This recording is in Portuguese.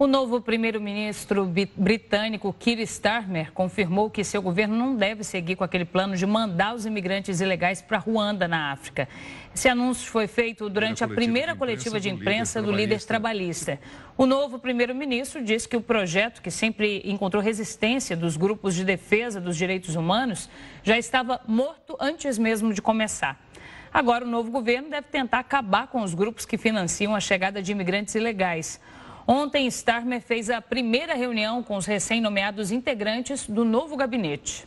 O novo primeiro-ministro britânico Keir Starmer confirmou que seu governo não deve seguir com aquele plano de mandar os imigrantes ilegais para Ruanda, na África. Esse anúncio foi feito durante a primeira coletiva de imprensa do líder trabalhista. O novo primeiro-ministro disse que o projeto, que sempre encontrou resistência dos grupos de defesa dos direitos humanos, já estava morto antes mesmo de começar. Agora, o novo governo deve tentar acabar com os grupos que financiam a chegada de imigrantes ilegais. Ontem, Starmer fez a primeira reunião com os recém-nomeados integrantes do novo gabinete.